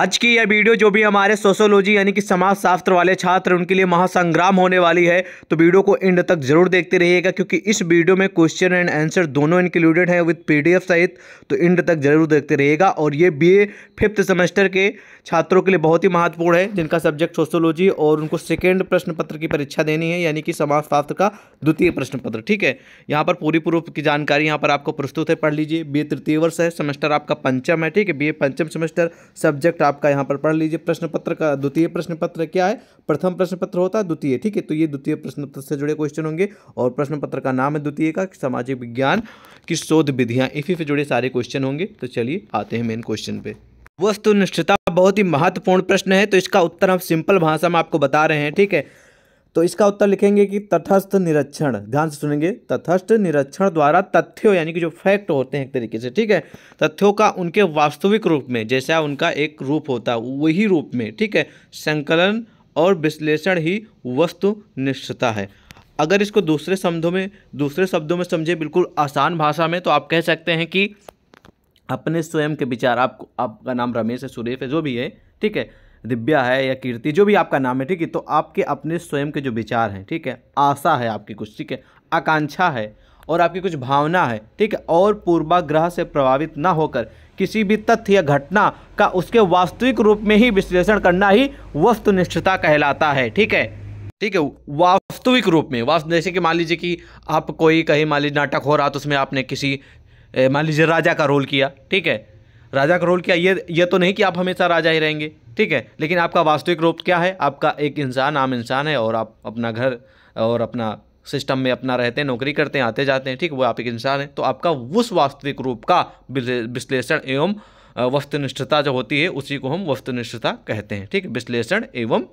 आज की यह वीडियो जो भी हमारे सोशोलॉजी यानी कि समाज शास्त्र वाले छात्र उनके लिए महासंग्राम होने वाली है तो वीडियो को एंड तक जरूर देखते रहिएगा क्योंकि इस वीडियो में क्वेश्चन एंड आंसर दोनों इंक्लूडेड हैं विद पीडीएफ सहित तो एंड तक जरूर देखते रहिएगा और ये बीए फिफ्थ सेमेस्टर के छात्रों के लिए बहुत ही महत्वपूर्ण है जिनका सब्जेक्ट सोशोलॉजी और उनको सेकेंड प्रश्न पत्र की परीक्षा देनी है यानी कि समाज शास्त्र का द्वितीय प्रश्न पत्र ठीक है यहाँ पर पूरी पूर्व की जानकारी यहाँ पर आपको प्रस्तुत है पढ़ लीजिए बी तृतीय वर्ष है सेमेस्टर आपका पंचम है ठीक है बी पंचम सेमेस्टर सब्जेक्ट नेक्स्ट आपका यहाँ पर पढ़ लीजिए प्रश्न पत्र का द्वितीय प्रश्न पत्र क्या है प्रथम प्रश्न पत्र होता है द्वितीय ठीक है तो ये द्वितीय प्रश्न पत्र से जुड़े क्वेश्चन होंगे और प्रश्न पत्र का नाम है द्वितीय का सामाजिक विज्ञान की शोध विधियाँ इसी से जुड़े सारे क्वेश्चन होंगे तो चलिए आते हैं मेन क्वेश्चन पे वस्तुनिष्ठता बहुत ही महत्वपूर्ण प्रश्न है तो इसका उत्तर हम सिंपल भाषा में आपको बता रहे हैं ठीक है तो इसका उत्तर लिखेंगे कि तथस्थ निरीक्षण ध्यान से सुनेंगे तथस्थ निरीक्षण द्वारा तथ्यों यानी कि जो फैक्ट होते हैं एक तरीके से ठीक है तथ्यों का उनके वास्तविक रूप में जैसा उनका एक रूप होता है वही रूप में ठीक है संकलन और विश्लेषण ही वस्तु निष्ठता है अगर इसको दूसरे शब्दों में दूसरे शब्दों में समझे बिल्कुल आसान भाषा में तो आप कह सकते हैं कि अपने स्वयं के विचार आपको आपका नाम रमेश है सुरेश है जो भी है ठीक है दिव्या है या कीर्ति जो भी आपका नाम है ठीक है तो आपके अपने स्वयं के जो विचार हैं ठीक है आशा है आपकी कुछ ठीक है आकांक्षा है और आपकी कुछ भावना है ठीक है और पूर्वाग्रह से प्रभावित ना होकर किसी भी तथ्य या घटना का उसके वास्तविक रूप में ही विश्लेषण करना ही वस्तुनिष्ठता कहलाता है ठीक है ठीक है वास्तविक रूप में वास्तु जैसे कि मान लीजिए कि आप कोई कहीं मान लीजिए नाटक हो रहा तो उसमें आपने किसी मान लीजिए राजा का रोल किया ठीक है राजा का रोल क्या ये ये तो नहीं कि आप हमेशा राजा ही रहेंगे ठीक है लेकिन आपका वास्तविक रूप क्या है आपका एक इंसान आम इंसान है और आप अपना घर और अपना सिस्टम में अपना रहते हैं नौकरी करते हैं आते जाते हैं ठीक वो आप एक इंसान है तो आपका उस वास्तविक रूप का विश्लेषण एवं वस्तुनिष्ठता जो होती है उसी को हम वस्तुनिष्ठता कहते हैं ठीक विश्लेषण एवं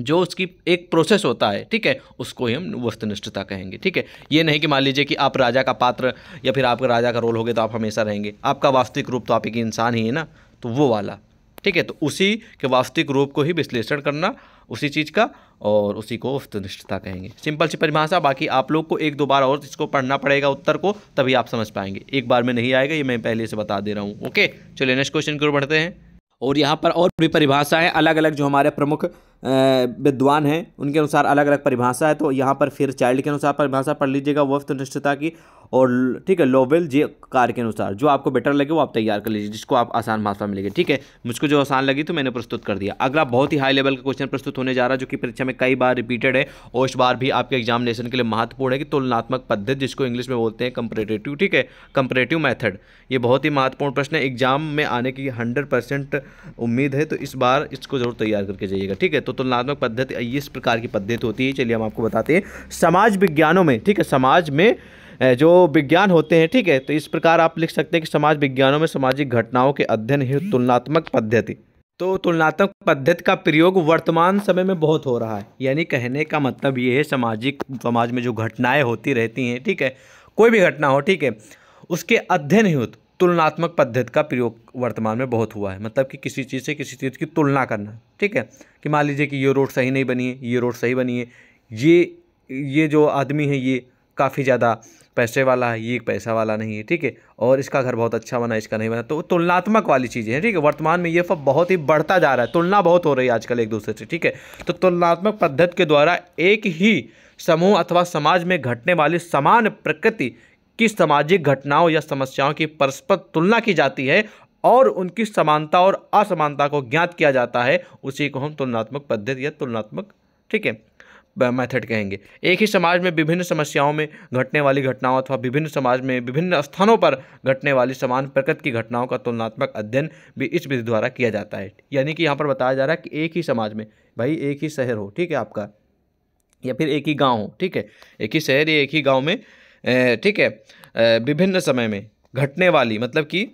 जो उसकी एक प्रोसेस होता है ठीक है उसको ही हम वस्तुनिष्ठता कहेंगे ठीक है ये नहीं कि मान लीजिए कि आप राजा का पात्र या फिर आपका राजा का रोल हो गया तो आप हमेशा रहेंगे आपका वास्तविक रूप तो आप एक इंसान ही है ना तो वो वाला ठीक है तो उसी के वास्तविक रूप को ही विश्लेषण करना उसी चीज़ का और उसी को वस्तुनिष्ठता कहेंगे सिंपल सी परिभाषा बाकी आप लोग को एक दो बार और इसको पढ़ना पड़ेगा उत्तर को तभी आप समझ पाएंगे एक बार में नहीं आएगा ये मैं पहले से बता दे रहा हूँ ओके चलिए नेक्स्ट क्वेश्चन की ओर बढ़ते हैं और यहाँ पर और भी परिभाषाएं अलग अलग जो हमारे प्रमुख विद्वान हैं उनके अनुसार अलग अलग परिभाषा है तो यहाँ पर फिर चाइल्ड के अनुसार परिभाषा पढ़ लीजिएगा वफ्त निष्ठता की और ठीक है लोवेल जे कार के अनुसार जो आपको बेटर लगे वो आप तैयार कर लीजिए जिसको आप आसान भाषा मिलेगी ठीक है मुझको जो आसान लगी तो मैंने प्रस्तुत कर दिया अगला बहुत ही हाई लेवल का क्वेश्चन प्रस्तुत होने जा रहा है जो कि परीक्षा में कई बार रिपीटेड है और इस बार भी आपके एग्जामिनेशन के लिए महत्वपूर्ण है कि तुलनात्मक पद्धति जिसको इंग्लिश में बोलते हैं कंपरेटिव ठीक है कंपरेटिव मैथड ये बहुत ही महत्वपूर्ण प्रश्न है एग्जाम में आने की हंड्रेड उम्मीद है तो इस बार इसको जरूर तैयार करके जाइएगा ठीक है तो तुलनात्मक पद्धति इस प्रकार की पद्धति होती है चलिए हम आपको बताते हैं समाज विज्ञानों में ठीक है समाज में जो विज्ञान होते हैं ठीक है तो इस प्रकार आप लिख सकते हैं कि समाज विज्ञानों में सामाजिक घटनाओं के अध्ययन हेतु तुलनात्मक पद्धति तो तुलनात्मक पद्धति का प्रयोग वर्तमान समय में बहुत हो रहा है यानी कहने का मतलब ये है सामाजिक समाज में जो घटनाएं होती रहती हैं ठीक है कोई भी घटना हो ठीक है उसके अध्ययन हेतु तुलनात्मक पद्धति का प्रयोग वर्तमान में बहुत हुआ है मतलब कि किसी चीज़ से किसी चीज़ की तुलना करना ठीक है कि मान लीजिए कि ये रोड सही नहीं बनी है ये रोड सही बनी है ये ये जो आदमी है ये काफ़ी ज़्यादा पैसे वाला है ये पैसा वाला नहीं है ठीक है और इसका घर बहुत अच्छा बना इसका नहीं बना तो तुलनात्मक वाली चीज़ें हैं ठीक है वर्तमान में ये सब बहुत ही बढ़ता जा रहा है तुलना बहुत हो रही है आजकल एक दूसरे से ठीक है तो तुलनात्मक पद्धति के द्वारा एक ही समूह अथवा समाज में घटने वाली समान प्रकृति की सामाजिक घटनाओं या समस्याओं की परस्पर तुलना की जाती है और उनकी समानता और असमानता को ज्ञात किया जाता है उसी को हम तुलनात्मक पद्धति या तुलनात्मक ठीक है मेथड कहेंगे एक ही समाज में विभिन्न समस्याओं में घटने वाली घटनाओं अथवा विभिन्न समाज में विभिन्न स्थानों पर घटने वाली समान प्रकृति की घटनाओं का तुलनात्मक अध्ययन भी इस विधि द्वारा किया जाता है यानी कि यहाँ पर बताया जा रहा है कि एक ही समाज में भाई एक ही शहर हो ठीक है आपका या फिर एक ही गाँव हो ठीक है एक ही शहर या एक ही गाँव में ठीक है विभिन्न समय में घटने वाली मतलब कि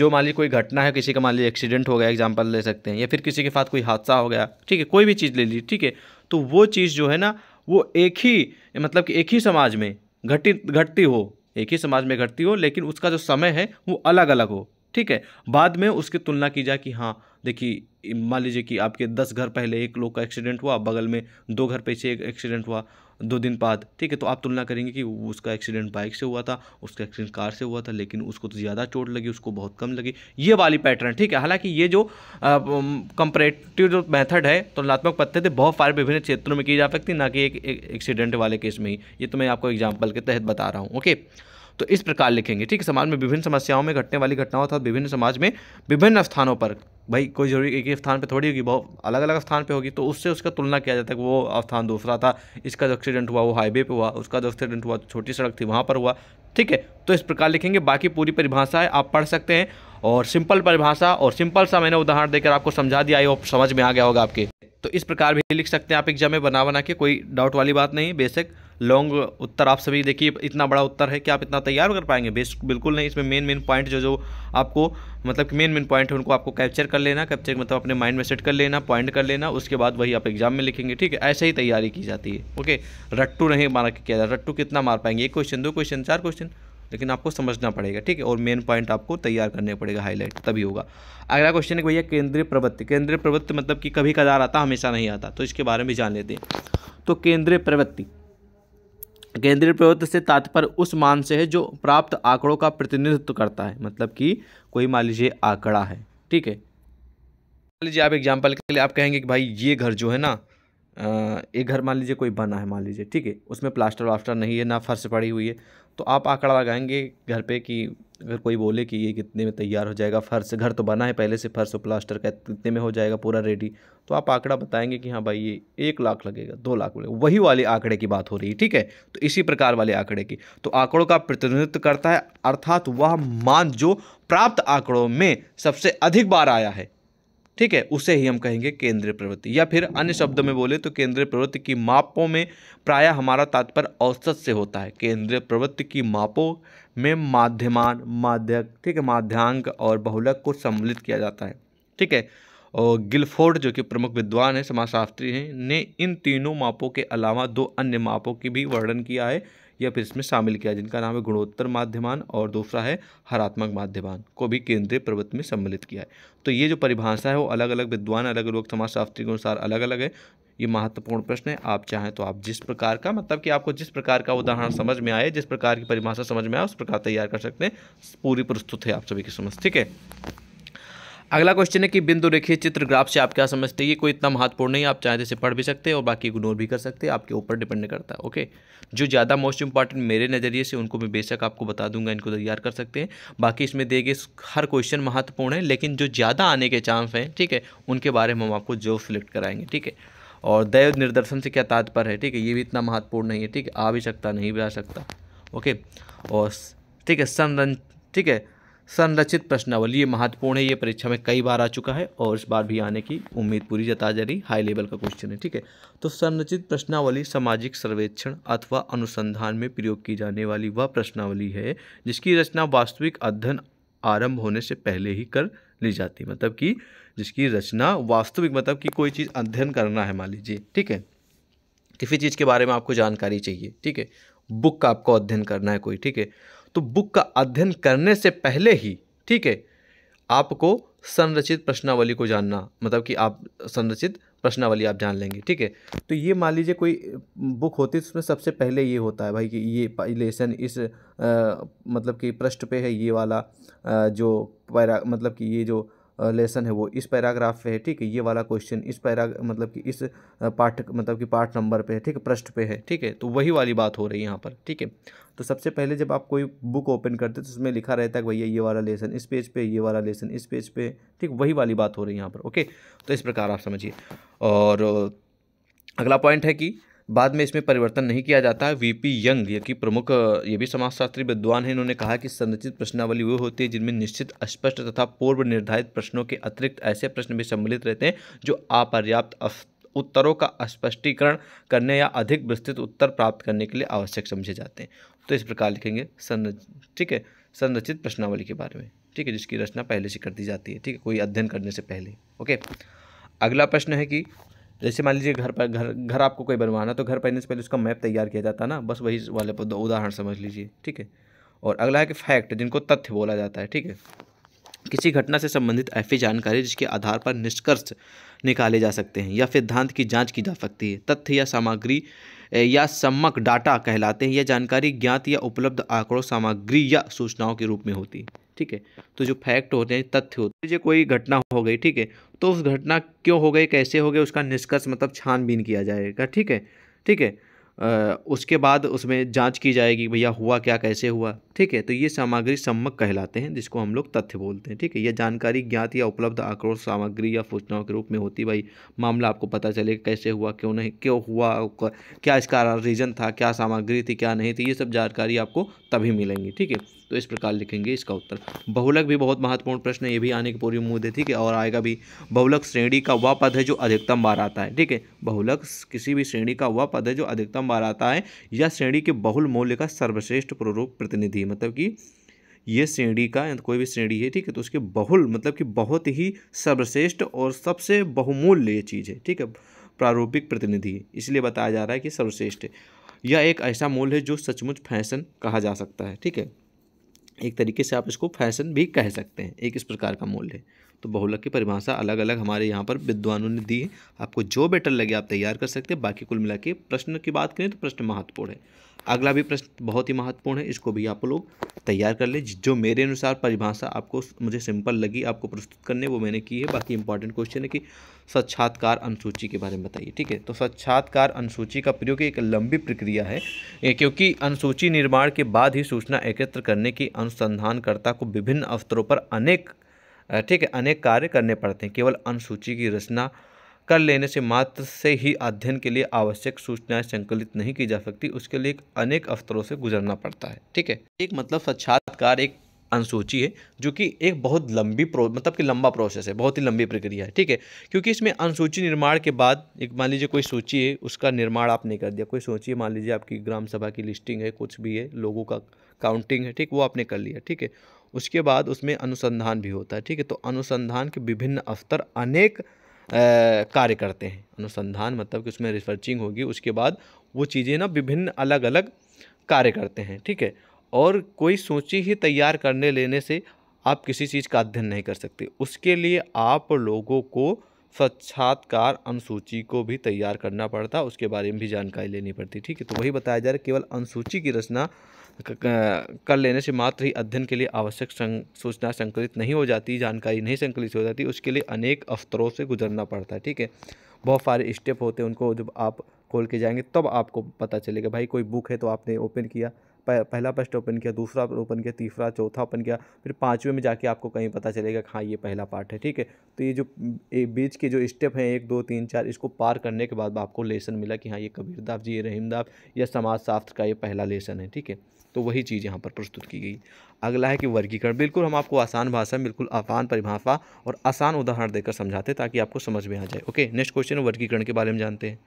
जो मान लीजिए कोई घटना है किसी का मान लीजिए एक्सीडेंट हो गया एग्जाम्पल ले सकते हैं या फिर किसी के साथ कोई हादसा हो गया ठीक है कोई भी चीज़ ले लीजिए ठीक है तो वो चीज़ जो है ना वो एक ही मतलब कि एक ही समाज में घटित घटती हो एक ही समाज में घटती हो लेकिन उसका जो समय है वो अलग अलग हो ठीक है बाद में उसकी तुलना की जाए कि हाँ देखिए मान लीजिए कि आपके दस घर पहले एक लोग का एक्सीडेंट हुआ बगल में दो घर पीछे एक एक्सीडेंट हुआ दो दिन बाद ठीक है तो आप तुलना करेंगे कि उसका एक्सीडेंट बाइक से हुआ था उसका एक्सीडेंट कार से हुआ था लेकिन उसको तो ज़्यादा चोट लगी उसको बहुत कम लगी ये वाली पैटर्न ठीक है हालांकि ये जो कंपरेटिव जो मेथड है तुलनात्मक तो पद्धति बहुत सारे विभिन्न क्षेत्रों में की जा सकती ना कि एक एक्सीडेंट वाले केस में ही ये तो मैं आपको एग्जाम्पल के तहत बता रहा हूँ ओके तो इस प्रकार लिखेंगे ठीक है समाज में विभिन्न समस्याओं में घटने वाली घटनाओं तथा विभिन्न समाज में विभिन्न स्थानों पर भाई कोई जरूरी एक ही स्थान पर थोड़ी होगी बहुत अलग अलग स्थान पर होगी तो उससे उसका तुलना किया जाता है कि वो स्थान दूसरा था इसका जो एक्सीडेंट हुआ वो हाईवे पर हुआ उसका जो एक्सीडेंट हुआ छोटी सड़क थी वहाँ पर हुआ ठीक है तो इस प्रकार लिखेंगे बाकी पूरी परिभाषा है आप पढ़ सकते हैं और सिंपल परिभाषा और सिंपल सा मैंने उदाहरण देकर आपको समझा दिया है समझ में आ गया होगा आपके तो इस प्रकार भी लिख सकते हैं आप एग्जाम में बना बना के कोई डाउट वाली बात नहीं बेसिक लॉन्ग उत्तर आप सभी देखिए इतना बड़ा उत्तर है कि आप इतना तैयार कर पाएंगे बेस्ट बिल्कुल नहीं इसमें मेन मेन पॉइंट जो जो आपको मतलब कि मेन मेन पॉइंट है उनको आपको कैप्चर कर लेना कैप्चर मतलब अपने माइंड में सेट कर लेना पॉइंट कर लेना उसके बाद वही आप एग्जाम में लिखेंगे ठीक है ऐसे ही तैयारी की जाती है ओके रट्टू नहीं मारा किया जाता रट्टू कितना मार पाएंगे एक क्वेश्चन दो क्वेश्चन चार क्वेश्चन लेकिन आपको समझना पड़ेगा ठीक है और मेन पॉइंट आपको तैयार करने पड़ेगा हाईलाइट तभी होगा अगला क्वेश्चन है भैया केंद्रीय प्रवृत्ति केंद्रीय प्रवृत्ति मतलब कि कभी कदार आता हमेशा नहीं आता तो इसके बारे में जान लेते हैं तो केंद्रीय प्रवृत्ति केंद्रीय प्रवृत्त से तात्पर्य उस मान से है जो प्राप्त आंकड़ों का प्रतिनिधित्व करता है मतलब कि कोई मान लीजिए आंकड़ा है ठीक है मान लीजिए आप एग्जाम्पल के लिए आप कहेंगे कि भाई ये घर जो है ना एक घर मान लीजिए कोई बना है मान लीजिए ठीक है उसमें प्लास्टर वास्टर नहीं है ना फर्श पड़ी हुई है तो आप आंकड़ा लगाएंगे घर पे कि अगर कोई बोले कि ये कितने में तैयार हो जाएगा फर्श घर तो बना है पहले से फर्श और प्लास्टर का कितने में हो जाएगा पूरा रेडी तो आप आंकड़ा बताएंगे कि हाँ भाई ये एक लाख लगेगा दो लाख लगेगा वही वाले आंकड़े की बात हो रही है ठीक है तो इसी प्रकार वाले आंकड़े की तो आंकड़ों का प्रतिनिधित्व करता है अर्थात वह मान जो प्राप्त आंकड़ों में सबसे अधिक बार आया है ठीक है उसे ही हम कहेंगे केंद्रीय प्रवृत्ति या फिर अन्य शब्द में बोले तो केंद्रीय प्रवृत्ति की मापों में प्राय हमारा तात्पर्य औसत से होता है केंद्रीय प्रवृत्ति की मापों में माध्यमान माध्यक ठीक है माध्यांक और बहुलक को सम्मिलित किया जाता है ठीक है और गिलफोर्ड जो कि प्रमुख विद्वान है समाजशास्त्री हैं ने इन तीनों मापों के अलावा दो अन्य मापों की भी वर्णन किया है या फिर इसमें शामिल किया जिनका नाम है गुणोत्तर माध्यमान और दूसरा है हरात्मक माध्यमान को भी केंद्रीय प्रवृत्ति में सम्मिलित किया है तो ये जो परिभाषा है वो अलग अलग विद्वान अलग अलग समाजशास्त्री के अनुसार अलग अलग है ये महत्वपूर्ण प्रश्न है आप चाहें तो आप जिस प्रकार का मतलब कि आपको जिस प्रकार का उदाहरण समझ में आए जिस प्रकार की परिभाषा समझ में आए उस प्रकार तैयार कर सकते हैं पूरी प्रस्तुत है आप सभी की समझ ठीक है अगला क्वेश्चन है कि बिंदु रेखीय चित्र ग्राफ से आप क्या समझते हैं ये कोई इतना महत्वपूर्ण नहीं आप चाहे तो इसे पढ़ भी सकते हैं और बाकी इग्नोर भी कर सकते हैं आपके ऊपर डिपेंड करता है ओके जो ज़्यादा मोस्ट इंपॉर्टेंट मेरे नज़रिए से उनको मैं बेशक आपको बता दूंगा इनको तैयार कर सकते हैं बाकी इसमें दिए गए हर क्वेश्चन महत्वपूर्ण है लेकिन जो ज़्यादा आने के चांस हैं ठीक है उनके बारे में हम आपको जो सिलेक्ट कराएंगे ठीक है और दैव निर्दर्शन से क्या तात्पर है ठीक है ये भी इतना महत्वपूर्ण नहीं है ठीक है आ भी सकता नहीं भी आ सकता ओके और ठीक है संरन ठीक है संरचित प्रश्नावली ये महत्वपूर्ण है ये परीक्षा में कई बार आ चुका है और इस बार भी आने की उम्मीद पूरी जता जा रही हाई लेवल का क्वेश्चन है ठीक है तो संरचित प्रश्नावली सामाजिक सर्वेक्षण अथवा अनुसंधान में प्रयोग की जाने वाली वह वा प्रश्नावली है जिसकी रचना वास्तविक अध्ययन आरंभ होने से पहले ही कर ली जाती है मतलब कि जिसकी रचना वास्तविक मतलब कि कोई चीज़ अध्ययन करना है मान लीजिए ठीक है किसी चीज़ के बारे में आपको जानकारी चाहिए ठीक है बुक का आपको अध्ययन करना है कोई ठीक है तो बुक का अध्ययन करने से पहले ही ठीक है आपको संरचित प्रश्नावली को जानना मतलब कि आप संरचित प्रश्नावली आप जान लेंगे ठीक है तो ये मान लीजिए कोई बुक होती है उसमें सबसे पहले ये होता है भाई कि ये लेसन इस आ, मतलब कि पृष्ठ पे है ये वाला आ, जो पैरा मतलब कि ये जो लेसन है वो इस पैराग्राफ पे है ठीक है ये वाला क्वेश्चन इस पैरा मतलब कि इस पाठ मतलब कि पाठ नंबर पे है ठीक है पृष्ठ पे है ठीक है तो वही वाली बात हो रही है यहाँ पर ठीक है तो सबसे पहले जब आप कोई बुक ओपन करते तो उसमें लिखा रहता है कि भैया ये वाला लेसन इस पेज पे ये वाला लेसन इस पेज पे ठीक वही वाली बात हो रही है यहाँ पर ओके तो इस प्रकार आप समझिए और अगला पॉइंट है कि बाद में इसमें परिवर्तन नहीं किया जाता है वीपी यंग की कि प्रमुख ये भी समाजशास्त्री विद्वान हैं इन्होंने कहा कि संरचित प्रश्नावली वो होती है जिनमें निश्चित स्पष्ट तथा पूर्व निर्धारित प्रश्नों के अतिरिक्त ऐसे प्रश्न भी सम्मिलित रहते हैं जो अपर्याप्त उत्तरों का स्पष्टीकरण करने या अधिक विस्तृत उत्तर प्राप्त करने के लिए आवश्यक समझे जाते हैं तो इस प्रकार लिखेंगे संरच ठीक है संरचित प्रश्नावली के बारे में ठीक है जिसकी रचना पहले से कर दी जाती है ठीक है कोई अध्ययन करने से पहले ओके अगला प्रश्न है कि जैसे मान लीजिए घर पर घर घर आपको कोई बनवाना तो घर पहनने से पहले उसका मैप तैयार किया जाता है ना बस वही वाले पर उदाहरण समझ लीजिए ठीक है और अगला है कि फैक्ट जिनको तथ्य बोला जाता है ठीक है किसी घटना से संबंधित ऐसी जानकारी जिसके आधार पर निष्कर्ष निकाले जा सकते हैं या सिद्धांत की जांच की जा सकती है तथ्य या सामग्री या सम्मक डाटा कहलाते हैं यह जानकारी ज्ञात या उपलब्ध आंकड़ों सामग्री या सूचनाओं के रूप में होती है ठीक है तो जो फैक्ट होते हैं तथ्य होते हैं जो कोई घटना हो गई ठीक है तो उस घटना क्यों हो गई कैसे हो गई उसका निष्कर्ष मतलब छानबीन किया जाएगा ठीक है ठीक है उसके बाद उसमें जांच की जाएगी भैया हुआ क्या कैसे हुआ ठीक है तो ये सामग्री सम्मक कहलाते हैं जिसको हम लोग तथ्य बोलते हैं ठीक है यह जानकारी ज्ञात या उपलब्ध आक्रोश सामग्री या सूचनाओं के रूप में होती भाई मामला आपको पता चले कैसे हुआ क्यों नहीं क्यों हुआ क्या इसका रीज़न था क्या सामग्री थी क्या नहीं थी ये सब जानकारी आपको तभी मिलेंगी ठीक है तो इस प्रकार लिखेंगे इसका उत्तर बहुलक भी बहुत महत्वपूर्ण प्रश्न है ये भी आने की पूरी उम्मीद थी कि और आएगा भी बहुलक श्रेणी का वह पद है जो अधिकतम बार आता है ठीक है बहुलक किसी भी श्रेणी का वह पद है जो अधिकतम बार आता है या श्रेणी के बहुल मूल्य का सर्वश्रेष्ठ प्रूप प्रतिनिधि मतलब कि ये श्रेणी का या कोई भी श्रेणी है ठीक है तो उसके बहुल मतलब कि बहुत ही सर्वश्रेष्ठ और सबसे बहुमूल्य ये चीज़ है ठीक है प्रारूपिक प्रतिनिधि इसलिए बताया जा रहा है कि सर्वश्रेष्ठ है यह एक ऐसा मूल्य है जो सचमुच फैशन कहा जा सकता है ठीक है एक तरीके से आप इसको फैशन भी कह सकते हैं एक इस प्रकार का मूल्य है तो बहुलक की परिभाषा अलग अलग हमारे यहाँ पर विद्वानों ने दी है आपको जो बेटर लगे आप तैयार कर सकते हैं बाकी कुल मिला के प्रश्न की बात करें तो प्रश्न महत्वपूर्ण है अगला भी प्रश्न बहुत ही महत्वपूर्ण है इसको भी आप लोग तैयार कर लें जो मेरे अनुसार परिभाषा आपको मुझे सिंपल लगी आपको प्रस्तुत करने वो मैंने की है बाकी इंपॉर्टेंट क्वेश्चन है कि साक्षात्कार अनुसूची के बारे में बताइए ठीक है तो साक्षात्कार अनुसूची का प्रयोग एक लंबी प्रक्रिया है क्योंकि अनुसूची निर्माण के बाद ही सूचना एकत्र करने की अनुसंधानकर्ता को विभिन्न अवसरों पर अनेक ठीक है अनेक कार्य करने पड़ते हैं केवल अनुसूची की रचना कर लेने से मात्र से ही अध्ययन के लिए आवश्यक सूचनाएं संकलित नहीं की जा सकती उसके लिए अनेक अवसरों से गुजरना पड़ता है ठीक है एक मतलब साक्षात्कार एक अनुसूची है जो कि एक बहुत लंबी प्रो मतलब कि लंबा प्रोसेस है बहुत ही लंबी प्रक्रिया है ठीक है क्योंकि इसमें अनुसूची निर्माण के बाद एक मान लीजिए कोई सूची है उसका निर्माण आपने कर दिया कोई सूची मान लीजिए आपकी ग्राम सभा की लिस्टिंग है कुछ भी है लोगों का काउंटिंग है ठीक वो आपने कर लिया ठीक है उसके बाद उसमें अनुसंधान भी होता है ठीक है तो अनुसंधान के विभिन्न अवतर अनेक कार्य करते हैं अनुसंधान मतलब कि उसमें रिसर्चिंग होगी उसके बाद वो चीज़ें ना विभिन्न अलग अलग कार्य करते हैं ठीक है और कोई सूची ही तैयार करने लेने से आप किसी चीज़ का अध्ययन नहीं कर सकते उसके लिए आप लोगों को साक्षात्कार अनुसूची को भी तैयार करना पड़ता उसके बारे में भी जानकारी लेनी पड़ती ठीक है तो वही बताया जा रहा है केवल अनुसूची की रचना कर लेने से मात्र ही अध्ययन के लिए आवश्यक सं, सूचना संकलित नहीं हो जाती जानकारी नहीं संकलित हो जाती उसके लिए अनेक अफसरों से गुजरना पड़ता है ठीक है बहुत सारे स्टेप होते हैं उनको जब आप खोल के जाएंगे तब आपको पता चलेगा भाई कोई बुक है तो आपने ओपन किया पहला पार्ट ओपन किया दूसरा ओपन किया तीसरा चौथा ओपन किया फिर पाँचवें में जाके आपको कहीं पता चलेगा हाँ ये पहला पार्ट है ठीक है तो ये जो बीच के जो स्टेप हैं एक दो तीन चार इसको पार करने के बाद आपको लेसन मिला कि हाँ ये कबीरदास जी ये रहीमदास या समाज शास्त्र का ये पहला लेसन है ठीक है तो वही चीज़ यहाँ पर प्रस्तुत की गई अगला है कि वर्गीकरण बिल्कुल हम आपको आसान भाषा बिल्कुल आसान परिभाषा और आसान उदाहरण देकर समझाते ताकि आपको समझ में आ जाए ओके नेक्स्ट क्वेश्चन वर्गीकरण के बारे में जानते हैं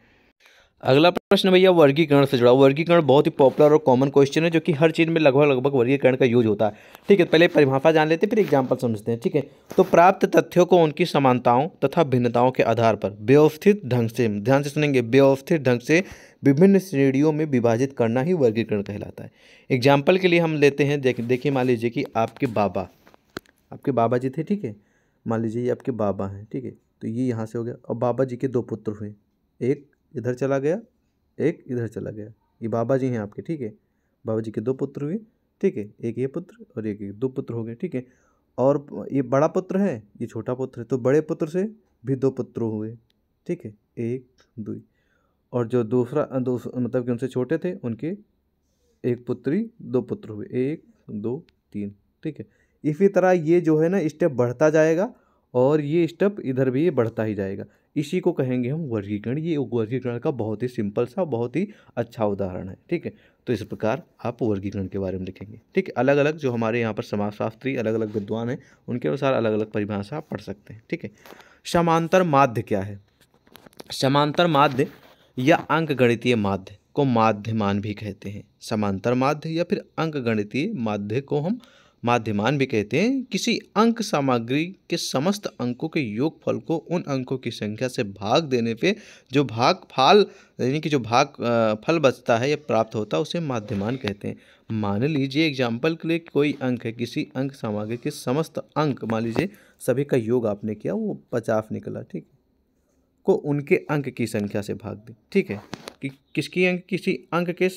अगला प्रश्न भैया वर्गीकरण से जुड़ा वर्गीकरण बहुत ही पॉपुलर और कॉमन क्वेश्चन है जो कि हर चीज़ में लगभग लगभग वर्गीकरण का यूज होता है ठीक है पहले परिभाषा जान लेते हैं फिर एग्जाम्पल समझते हैं ठीक है तो प्राप्त तथ्यों को उनकी समानताओं तथा भिन्नताओं के आधार पर व्यवस्थित ढंग से ध्यान से सुनेंगे व्यवस्थित ढंग से विभिन्न श्रेणियों में विभाजित करना ही वर्गीकरण कहलाता है एग्जाम्पल के लिए हम लेते हैं देखिए मान लीजिए कि आपके बाबा आपके बाबा जी थे ठीक है मान लीजिए ये आपके बाबा हैं ठीक है तो ये यहाँ से हो गया और बाबा जी के दो पुत्र हुए एक इधर चला गया एक इधर चला गया ये बाबा जी हैं आपके ठीक है बाबा जी के दो पुत्र हुए ठीक है एक ये पुत्र और एक ये दो पुत्र हो गए ठीक है और ये बड़ा पुत्र है ये छोटा पुत्र है तो बड़े पुत्र से भी दो पुत्र हुए ठीक है एक दो और जो दूसरा दूस, मतलब कि उनसे छोटे थे उनके एक पुत्री दो पुत्र हुए एक दो तीन ठीक है इसी तरह ये जो है ना स्टेप बढ़ता जाएगा और ये स्टेप इधर भी ये बढ़ता ही जाएगा इसी को कहेंगे हम वर्गीकरण ये वर्गीकरण का बहुत ही सिंपल सा बहुत ही अच्छा उदाहरण है ठीक है तो इस प्रकार आप वर्गीकरण के बारे में लिखेंगे ठीक है अलग अलग जो हमारे यहाँ पर समाजशास्त्री अलग अलग विद्वान हैं उनके अनुसार अलग अलग परिभाषा आप पढ़ सकते हैं ठीक है समांतर माध्य क्या है समांतर माध्य या अंक गणितीय माध्य को माध्यमान भी कहते हैं समांतर माध्य या फिर अंक गणितीय माध्य को हम माध्यमान भी कहते हैं किसी अंक सामग्री के समस्त अंकों के योगफल को उन अंकों की संख्या से भाग देने पे जो भाग फाल यानी कि जो भाग फल बचता है या प्राप्त होता है उसे माध्यमान कहते हैं मान लीजिए एग्जाम्पल के लिए कोई अंक है किसी अंक सामग्री के समस्त अंक मान लीजिए सभी का योग आपने किया वो पचास निकला ठीक को उनके अंक की संख्या से भाग दें ठीक है कि किसकी अंक किसी अंक के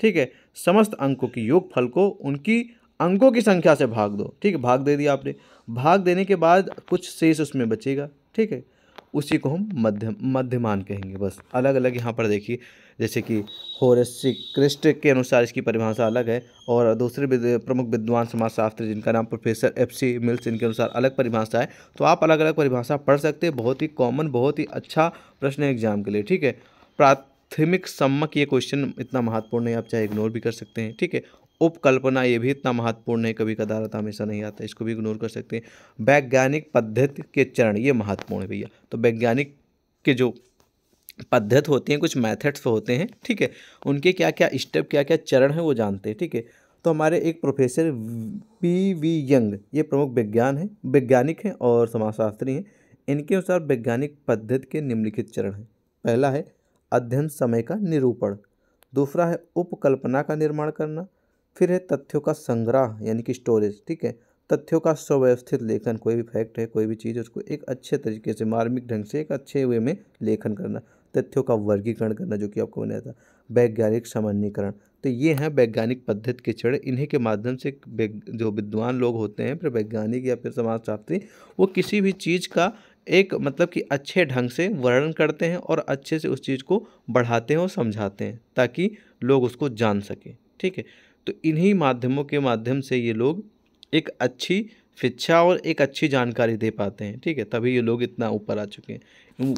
ठीक है समस्त अंकों की योगफल को उनकी अंकों की संख्या से भाग दो ठीक है भाग दे दिया आपने भाग देने के बाद कुछ शेष उसमें बचेगा ठीक है उसी को हम मध्यम मध्यमान कहेंगे बस अलग अलग यहाँ पर देखिए जैसे कि होरेसिक क्रिस्ट के अनुसार इसकी परिभाषा अलग है और दूसरे प्रमुख विद्वान समाजशास्त्री जिनका नाम प्रोफेसर एफ सी मिल्स इनके अनुसार अलग परिभाषा है तो आप अलग अलग परिभाषा पढ़ सकते हैं बहुत ही कॉमन बहुत ही अच्छा प्रश्न है एग्जाम के लिए ठीक है प्राथमिक सम्मक ये क्वेश्चन इतना महत्वपूर्ण है आप चाहे इग्नोर भी कर सकते हैं ठीक है उपकल्पना ये भी इतना महत्वपूर्ण है कभी कदार हमेशा नहीं आता इसको भी इग्नोर कर सकते हैं वैज्ञानिक पद्धति के चरण ये महत्वपूर्ण है भैया तो वैज्ञानिक के जो पद्धत होती हैं कुछ मैथड्स होते हैं ठीक है उनके क्या क्या स्टेप क्या क्या चरण हैं वो जानते हैं ठीक है तो हमारे एक प्रोफेसर पी वी यंग ये प्रमुख विज्ञान है वैज्ञानिक हैं और समाजशास्त्री हैं इनके अनुसार वैज्ञानिक पद्धति के निम्नलिखित चरण हैं पहला है अध्ययन समय का निरूपण दूसरा है उपकल्पना का निर्माण करना फिर है तथ्यों का संग्रह यानी कि स्टोरेज ठीक है तथ्यों का सुव्यवस्थित लेखन कोई भी फैक्ट है कोई भी चीज़ उसको एक अच्छे तरीके से मार्मिक ढंग से एक अच्छे वे में लेखन करना तथ्यों का वर्गीकरण करना जो कि आपको बनाया था वैज्ञानिक सामान्यकरण तो ये हैं वैज्ञानिक पद्धति के चढ़ इन्हीं के माध्यम से जो विद्वान लोग होते हैं फिर वैज्ञानिक या फिर समाजशास्त्री वो किसी भी चीज़ का एक मतलब कि अच्छे ढंग से वर्णन करते हैं और अच्छे से उस चीज़ को बढ़ाते हैं और समझाते हैं ताकि लोग उसको जान सकें ठीक है तो इन्हीं माध्यमों के माध्यम से ये लोग एक अच्छी शिक्षा और एक अच्छी जानकारी दे पाते हैं ठीक है तभी ये लोग इतना ऊपर आ चुके हैं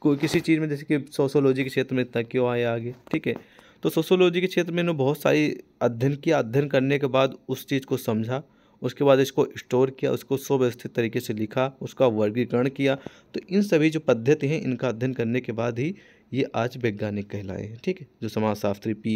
कोई किसी चीज़ में जैसे कि सोशोलॉजी के क्षेत्र में इतना क्यों आए आगे ठीक है तो सोशोलॉजी के क्षेत्र में इन्होंने बहुत सारी अध्ययन किया अध्ययन करने के बाद उस चीज़ को समझा उसके बाद इसको स्टोर किया उसको सुव्यवस्थित तरीके से लिखा उसका वर्गीकरण किया तो इन सभी जो पद्धति हैं इनका अध्ययन करने के बाद ही ये आज वैज्ञानिक कहलाए हैं ठीक है जो समाजशास्त्री पी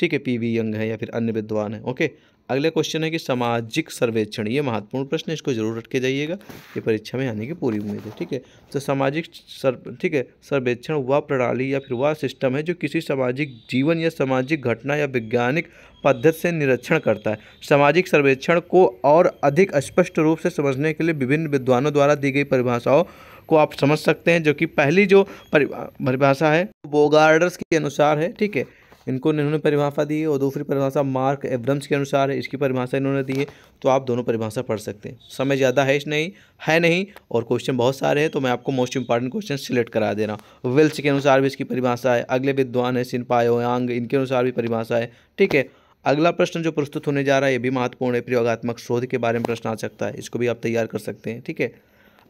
ठीक है पी वी यंग है या फिर अन्य विद्वान हैं ओके अगला क्वेश्चन है कि सामाजिक सर्वेक्षण ये महत्वपूर्ण प्रश्न है इसको जरूर रख के जाइएगा ये परीक्षा में आने की पूरी उम्मीद है ठीक है तो सामाजिक सर ठीक है सर्वेक्षण वह प्रणाली या फिर वह सिस्टम है जो किसी सामाजिक जीवन या सामाजिक घटना या वैज्ञानिक पद्धति से निरीक्षण करता है सामाजिक सर्वेक्षण को और अधिक स्पष्ट रूप से समझने के लिए विभिन्न विद्वानों द्वारा दी गई परिभाषाओं को आप समझ सकते हैं जो कि पहली जो परिभाषा है बोगार्डर्स के अनुसार है ठीक है इनको इन्होंने परिभाषा दी और दूसरी परिभाषा मार्क एब्रम्स के अनुसार है इसकी परिभाषा इन्होंने दी है तो आप दोनों परिभाषा पढ़ सकते हैं समय ज़्यादा है इस नहीं है नहीं और क्वेश्चन बहुत सारे हैं तो मैं आपको मोस्ट इंपॉर्टेंट क्वेश्चन सिलेक्ट करा दे रहा हूँ विल्स के अनुसार भी इसकी परिभाषा है अगले विद्वान है सिंपायो यांग इनके अनुसार भी परिभाषा है ठीक है अगला प्रश्न जो प्रस्तुत होने जा रहा है ये भी महत्वपूर्ण है प्रयोगात्मक शोध के बारे में प्रश्न आ सकता है इसको भी आप तैयार कर सकते हैं ठीक है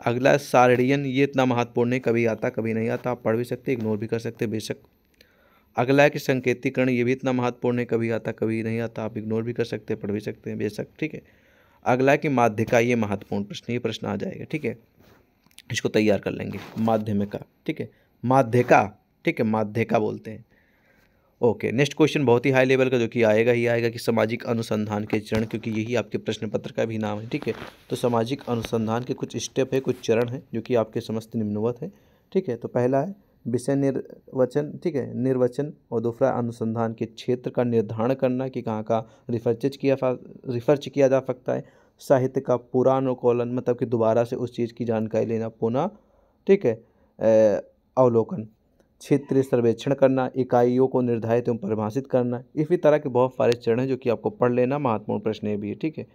अगला सारडियन ये इतना महत्वपूर्ण है कभी आता कभी नहीं आता आप पढ़ भी सकते इग्नोर भी कर सकते बेशक अगला है कि संकेतीकरण ये भी इतना महत्वपूर्ण है कभी आता कभी नहीं आता आप इग्नोर भी कर सकते हैं पढ़ भी सकते हैं बेशक ठीक है अगला है कि माध्यिका ये महत्वपूर्ण प्रश्न ये प्रश्न आ जाएगा ठीक है इसको तैयार कर लेंगे माध्यमिका ठीक है माध्यिका ठीक है माध्यिका बोलते हैं ओके नेक्स्ट क्वेश्चन बहुत ही हाई लेवल का जो कि आएगा ही आएगा कि सामाजिक अनुसंधान के चरण क्योंकि यही आपके प्रश्न पत्र का भी नाम है ठीक है तो सामाजिक अनुसंधान के कुछ स्टेप है कुछ चरण हैं जो कि आपके समस्त निम्नवत है ठीक है तो पहला है विषय निर्वचन ठीक है निर्वचन और दूसरा अनुसंधान के क्षेत्र का निर्धारण करना कि कहाँ का रिफर्च किया रिफर्च किया जा सकता है साहित्य का पुरानुकोलन मतलब कि दोबारा से उस चीज़ की जानकारी लेना पुनः ठीक है अवलोकन क्षेत्रीय सर्वेक्षण करना इकाइयों को निर्धारित एवं परिभाषित करना इसी तरह के बहुत सारे चरण हैं जो कि आपको पढ़ लेना महत्वपूर्ण प्रश्न भी है ठीक है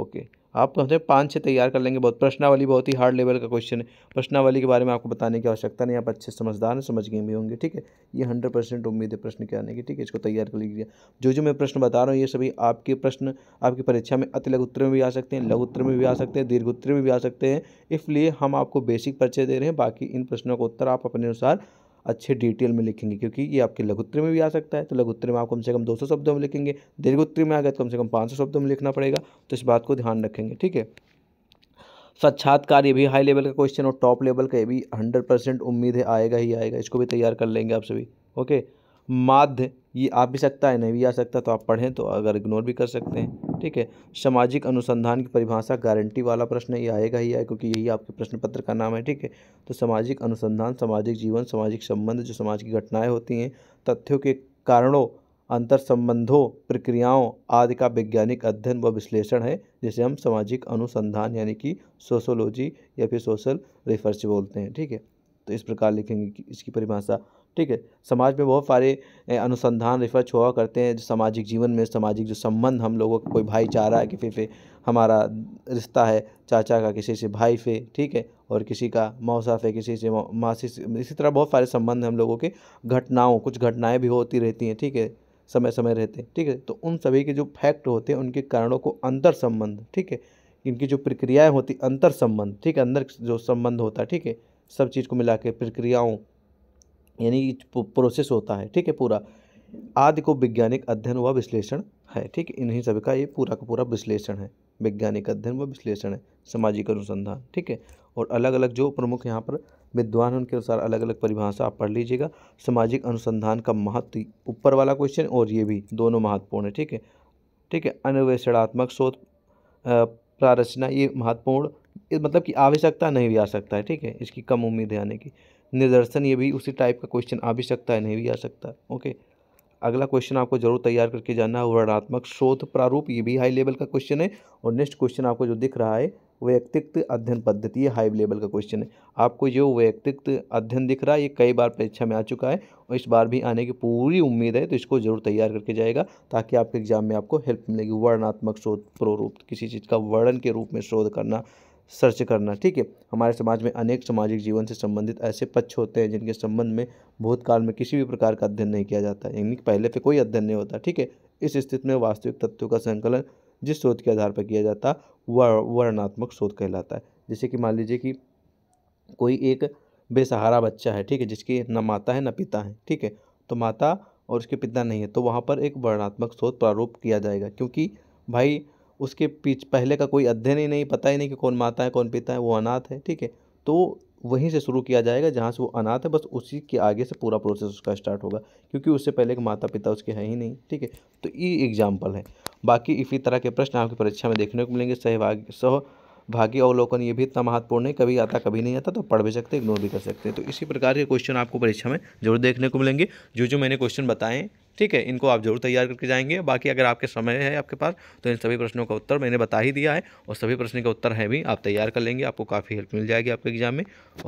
ओके आप तो हमसे पाँच छः तैयार कर लेंगे बहुत प्रश्नावली बहुत ही हार्ड लेवल का क्वेश्चन है प्रश्नावली के बारे में आपको बताने की आवश्यकता नहीं आप अच्छे समझदार हैं समझ गए भी होंगे ठीक है ये हंड्रेड परसेंट उम्मीद है प्रश्न के आने की ठीक है इसको तैयार कर लीजिए जो जो मैं प्रश्न बता रहा हूँ ये सभी आपके प्रश्न आपकी परीक्षा में अति लघु उत्तर में भी आ सकते हैं लघु उत्तर में भी आ सकते हैं दीर्घ उत्तर में भी आ सकते हैं इसलिए हम आपको बेसिक परिचय दे रहे हैं बाकी इन प्रश्नों का उत्तर आप अपने अनुसार अच्छे डिटेल में लिखेंगे क्योंकि ये आपके लघुत्तर में भी आ सकता है तो लघुत्तर में आप कम से कम 200 शब्दों में लिखेंगे दीर्घोत्तर में आ गए तो कम से कम 500 शब्दों में लिखना पड़ेगा तो इस बात को ध्यान रखेंगे ठीक है साक्षात्कार ये भी हाई लेवल का क्वेश्चन और टॉप लेवल का ये भी हंड्रेड परसेंट उम्मीद है आएगा ही आएगा इसको भी तैयार कर लेंगे आप सभी ओके माध्य ये आ भी सकता है नहीं भी आ सकता तो आप पढ़ें तो अगर इग्नोर भी कर सकते हैं ठीक है सामाजिक अनुसंधान की परिभाषा गारंटी वाला प्रश्न ये आएगा ही आए क्योंकि यही आपके प्रश्न पत्र का नाम है ठीक है तो सामाजिक अनुसंधान सामाजिक जीवन सामाजिक संबंध जो समाज की घटनाएं होती हैं तथ्यों के कारणों अंतर संबंधों प्रक्रियाओं आदि का वैज्ञानिक अध्ययन व विश्लेषण है जिसे हम सामाजिक अनुसंधान यानी कि सोशोलॉजी या फिर सोशल रिसर्च बोलते हैं ठीक है तो इस प्रकार लिखेंगे कि इसकी परिभाषा ठीक है समाज में बहुत सारे अनुसंधान रिसर्च हुआ करते हैं जो सामाजिक जीवन में सामाजिक जो संबंध हम लोगों का कोई भाईचारा है किसी से हमारा रिश्ता है चाचा का किसी से भाई से ठीक है और किसी का मौसा से किसी से मासी से इसी तरह बहुत सारे संबंध हम लोगों के घटनाओं कुछ घटनाएँ भी होती रहती हैं ठीक है समय समय रहते ठीक है तो उन सभी के जो फैक्ट होते हैं उनके कारणों को अंतर संबंध ठीक है इनकी जो प्रक्रियाएं होती अंतर संबंध ठीक है अंदर जो संबंध होता है ठीक है सब चीज़ को मिला के प्रक्रियाओं यानी प्रोसेस होता है ठीक है पूरा आदि को वैज्ञानिक अध्ययन व विश्लेषण है ठीक है इन्हीं सभी का ये पूरा का पूरा विश्लेषण है वैज्ञानिक अध्ययन व विश्लेषण है सामाजिक अनुसंधान ठीक है और अलग अलग जो प्रमुख यहाँ पर विद्वान उनके अनुसार अलग अलग परिभाषा आप पढ़ लीजिएगा सामाजिक अनुसंधान का महत्व ऊपर वाला क्वेश्चन और ये भी दोनों महत्वपूर्ण है ठीक है ठीक है अन्वेषणात्मक शोध प्रारचना ये महत्वपूर्ण मतलब कि आवश्यकता नहीं भी आ सकता है ठीक है इसकी कम उम्मीद है आने की निदर्शन ये भी उसी टाइप का क्वेश्चन आ भी सकता है नहीं भी आ सकता ओके अगला क्वेश्चन आपको जरूर तैयार करके जाना है वर्णात्मक शोध प्रारूप ये भी हाई लेवल का क्वेश्चन है और नेक्स्ट क्वेश्चन आपको जो दिख रहा है वैयक्तिक अध्ययन पद्धति ये हाई लेवल का क्वेश्चन है आपको जो वैयक्तिक अध्ययन दिख रहा है ये कई बार परीक्षा में आ चुका है और इस बार भी आने की पूरी उम्मीद है तो इसको जरूर तैयार करके जाएगा ताकि आपके एग्जाम में आपको हेल्प मिलेगी वर्णात्मक शोध प्रोरूप किसी चीज़ का वर्णन के रूप में शोध करना सर्च करना ठीक है हमारे समाज में अनेक सामाजिक जीवन से संबंधित ऐसे पक्ष होते हैं जिनके संबंध में भूतकाल में किसी भी प्रकार का अध्ययन नहीं किया जाता यानी कि पहले पे कोई अध्ययन नहीं होता ठीक है इस स्थिति में वास्तविक तत्वों का संकलन जिस शोध के आधार पर किया जाता वह वर्णात्मक शोध कहलाता है जैसे कि मान लीजिए कि कोई एक बेसहारा बच्चा है ठीक है जिसकी ना माता है ना पिता है ठीक है तो माता और उसके पिता नहीं है तो वहाँ पर एक वर्णात्मक शोध प्रारूप किया जाएगा क्योंकि भाई उसके पीछे पहले का कोई अध्ययन ही नहीं पता ही नहीं कि कौन माता है कौन पिता है वो अनाथ है ठीक है तो वहीं से शुरू किया जाएगा जहाँ से वो अनाथ है बस उसी के आगे से पूरा प्रोसेस उसका स्टार्ट होगा क्योंकि उससे पहले के माता पिता उसके हैं ही नहीं ठीक है तो ये एग्जाम्पल है बाकी इसी तरह के प्रश्न आपकी परीक्षा में देखने को मिलेंगे सहभाग सह भागी अवलोकन ये भी इतना महत्वपूर्ण है कभी आता कभी नहीं आता तो पढ़ भी सकते इग्नोर भी कर सकते हैं तो इसी प्रकार के क्वेश्चन आपको परीक्षा में जरूर देखने को मिलेंगे जो जो मैंने क्वेश्चन बताएं ठीक है इनको आप जरूर तैयार करके जाएंगे बाकी अगर आपके समय है आपके पास तो इन सभी प्रश्नों का उत्तर मैंने बता ही दिया है और सभी प्रश्न का उत्तर है भी आप तैयार कर लेंगे आपको काफ़ी हेल्प मिल जाएगी आपके एग्जाम में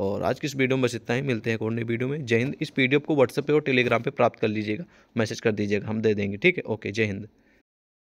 और आज की इस वीडियो में बस इतना ही मिलते हैं कौन नई वीडियो में जय हिंद इस पी को व्हाट्सएप पर और टेलीग्राम पर प्राप्त कर लीजिएगा मैसेज कर दीजिएगा हम दे देंगे ठीक है ओके जय हिंद